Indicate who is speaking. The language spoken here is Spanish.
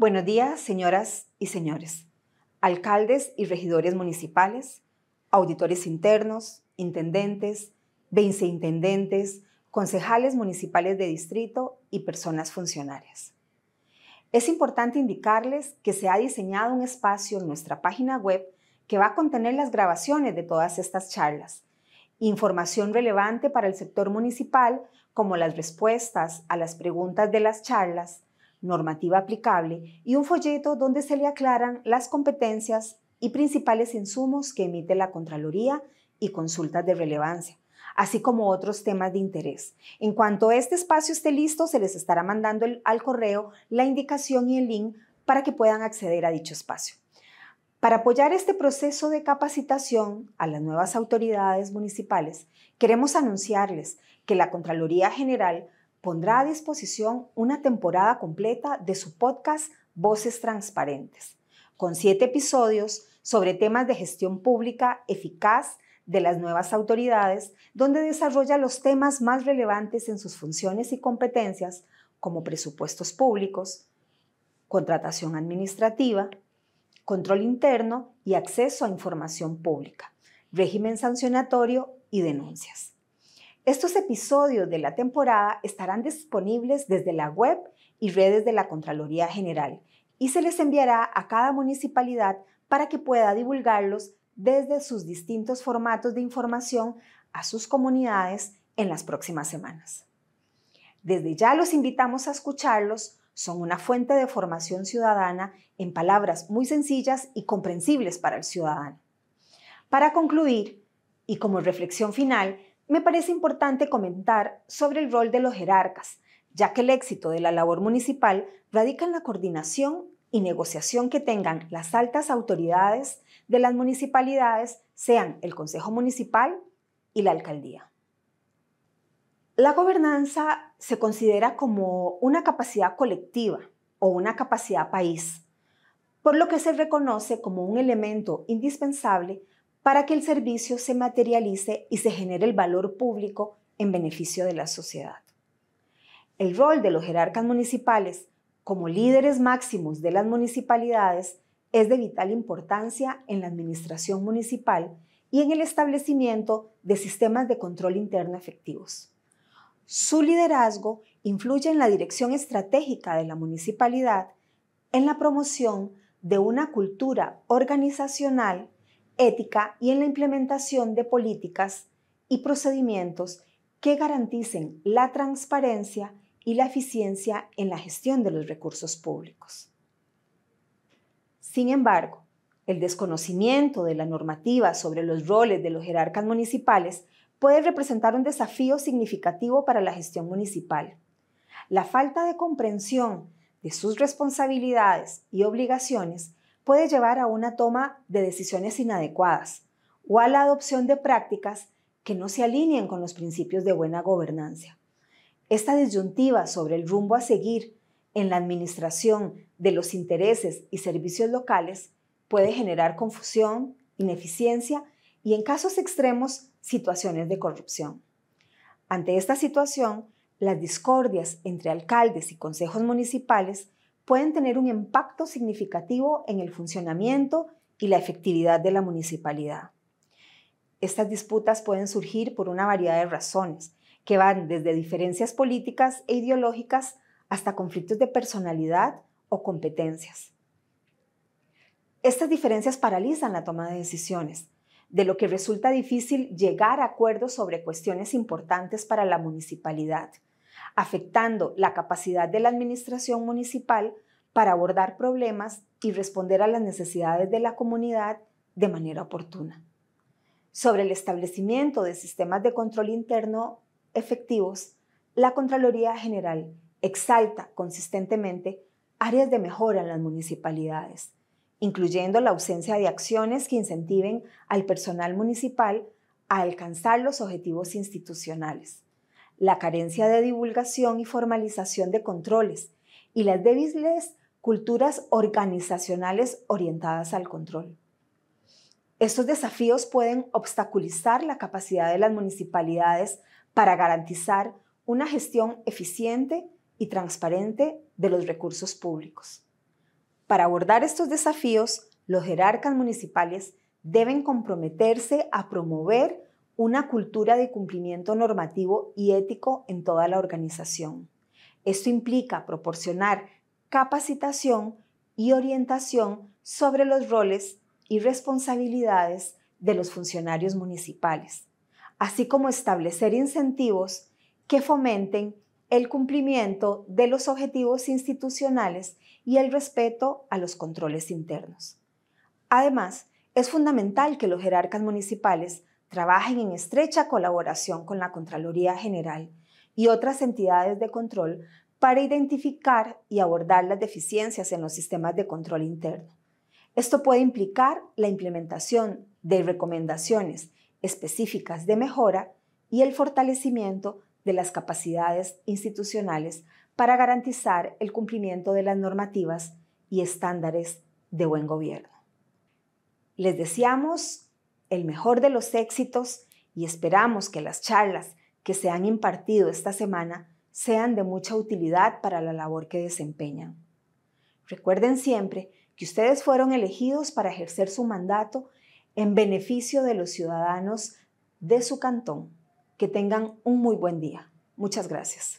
Speaker 1: Buenos días, señoras y señores, alcaldes y regidores municipales, auditores internos, intendentes, viceintendentes, concejales municipales de distrito y personas funcionarias. Es importante indicarles que se ha diseñado un espacio en nuestra página web que va a contener las grabaciones de todas estas charlas, información relevante para el sector municipal como las respuestas a las preguntas de las charlas, normativa aplicable y un folleto donde se le aclaran las competencias y principales insumos que emite la Contraloría y consultas de relevancia, así como otros temas de interés. En cuanto este espacio esté listo, se les estará mandando al correo la indicación y el link para que puedan acceder a dicho espacio. Para apoyar este proceso de capacitación a las nuevas autoridades municipales, queremos anunciarles que la Contraloría General pondrá a disposición una temporada completa de su podcast Voces Transparentes, con siete episodios sobre temas de gestión pública eficaz de las nuevas autoridades, donde desarrolla los temas más relevantes en sus funciones y competencias, como presupuestos públicos, contratación administrativa, control interno y acceso a información pública, régimen sancionatorio y denuncias. Estos episodios de la temporada estarán disponibles desde la web y redes de la Contraloría General y se les enviará a cada municipalidad para que pueda divulgarlos desde sus distintos formatos de información a sus comunidades en las próximas semanas. Desde ya los invitamos a escucharlos, son una fuente de formación ciudadana en palabras muy sencillas y comprensibles para el ciudadano. Para concluir, y como reflexión final, me parece importante comentar sobre el rol de los jerarcas, ya que el éxito de la labor municipal radica en la coordinación y negociación que tengan las altas autoridades de las municipalidades, sean el Consejo Municipal y la Alcaldía. La gobernanza se considera como una capacidad colectiva o una capacidad país, por lo que se reconoce como un elemento indispensable para que el servicio se materialice y se genere el valor público en beneficio de la sociedad. El rol de los jerarcas municipales como líderes máximos de las municipalidades es de vital importancia en la administración municipal y en el establecimiento de sistemas de control interno efectivos. Su liderazgo influye en la dirección estratégica de la municipalidad, en la promoción de una cultura organizacional ética y en la implementación de políticas y procedimientos que garanticen la transparencia y la eficiencia en la gestión de los recursos públicos. Sin embargo, el desconocimiento de la normativa sobre los roles de los jerarcas municipales puede representar un desafío significativo para la gestión municipal. La falta de comprensión de sus responsabilidades y obligaciones puede llevar a una toma de decisiones inadecuadas o a la adopción de prácticas que no se alineen con los principios de buena gobernanza. Esta disyuntiva sobre el rumbo a seguir en la administración de los intereses y servicios locales puede generar confusión, ineficiencia y, en casos extremos, situaciones de corrupción. Ante esta situación, las discordias entre alcaldes y consejos municipales pueden tener un impacto significativo en el funcionamiento y la efectividad de la municipalidad. Estas disputas pueden surgir por una variedad de razones, que van desde diferencias políticas e ideológicas hasta conflictos de personalidad o competencias. Estas diferencias paralizan la toma de decisiones, de lo que resulta difícil llegar a acuerdos sobre cuestiones importantes para la municipalidad afectando la capacidad de la administración municipal para abordar problemas y responder a las necesidades de la comunidad de manera oportuna. Sobre el establecimiento de sistemas de control interno efectivos, la Contraloría General exalta consistentemente áreas de mejora en las municipalidades, incluyendo la ausencia de acciones que incentiven al personal municipal a alcanzar los objetivos institucionales la carencia de divulgación y formalización de controles y las débiles culturas organizacionales orientadas al control. Estos desafíos pueden obstaculizar la capacidad de las municipalidades para garantizar una gestión eficiente y transparente de los recursos públicos. Para abordar estos desafíos, los jerarcas municipales deben comprometerse a promover una cultura de cumplimiento normativo y ético en toda la organización. Esto implica proporcionar capacitación y orientación sobre los roles y responsabilidades de los funcionarios municipales, así como establecer incentivos que fomenten el cumplimiento de los objetivos institucionales y el respeto a los controles internos. Además, es fundamental que los jerarcas municipales Trabajen en estrecha colaboración con la Contraloría General y otras entidades de control para identificar y abordar las deficiencias en los sistemas de control interno. Esto puede implicar la implementación de recomendaciones específicas de mejora y el fortalecimiento de las capacidades institucionales para garantizar el cumplimiento de las normativas y estándares de buen gobierno. Les deseamos el mejor de los éxitos y esperamos que las charlas que se han impartido esta semana sean de mucha utilidad para la labor que desempeñan. Recuerden siempre que ustedes fueron elegidos para ejercer su mandato en beneficio de los ciudadanos de su cantón. Que tengan un muy buen día. Muchas gracias.